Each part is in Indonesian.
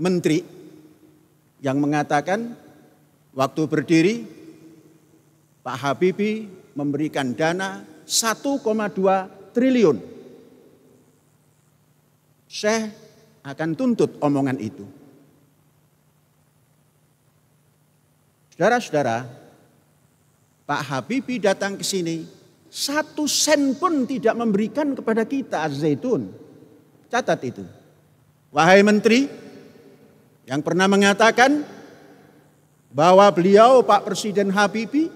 menteri yang mengatakan waktu berdiri Pak Habibie memberikan dana 1,2 triliun. Syekh akan tuntut omongan itu. Saudara-saudara, Pak Habibie datang ke sini, satu sen pun tidak memberikan kepada kita az-zaitun. Catat itu. Wahai menteri, yang pernah mengatakan bahwa beliau Pak Presiden Habibie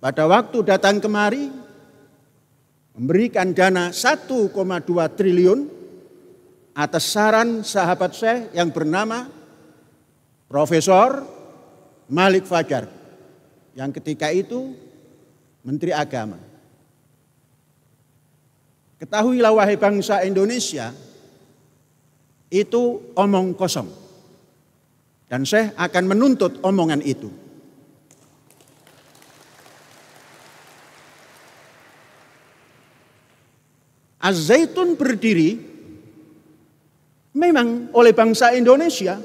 pada waktu datang kemari memberikan dana 1,2 triliun atas saran sahabat saya yang bernama Profesor Malik Fajar yang ketika itu Menteri Agama. Ketahuilah wahai bangsa Indonesia, itu omong kosong. Dan saya akan menuntut omongan itu. az berdiri memang oleh bangsa Indonesia,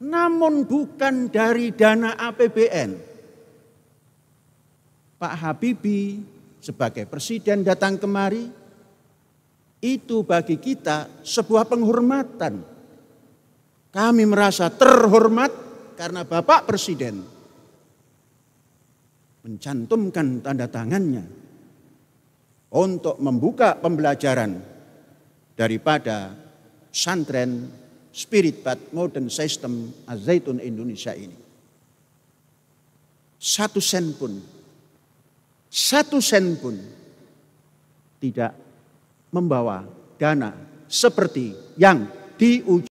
namun bukan dari dana APBN. Pak Habibie sebagai presiden datang kemari, itu bagi kita sebuah penghormatan kami merasa terhormat karena Bapak Presiden mencantumkan tanda tangannya untuk membuka pembelajaran daripada santren Spirit Bad Modern System Azaitun Indonesia ini. Satu sen pun, satu sen pun tidak membawa dana seperti yang diuji.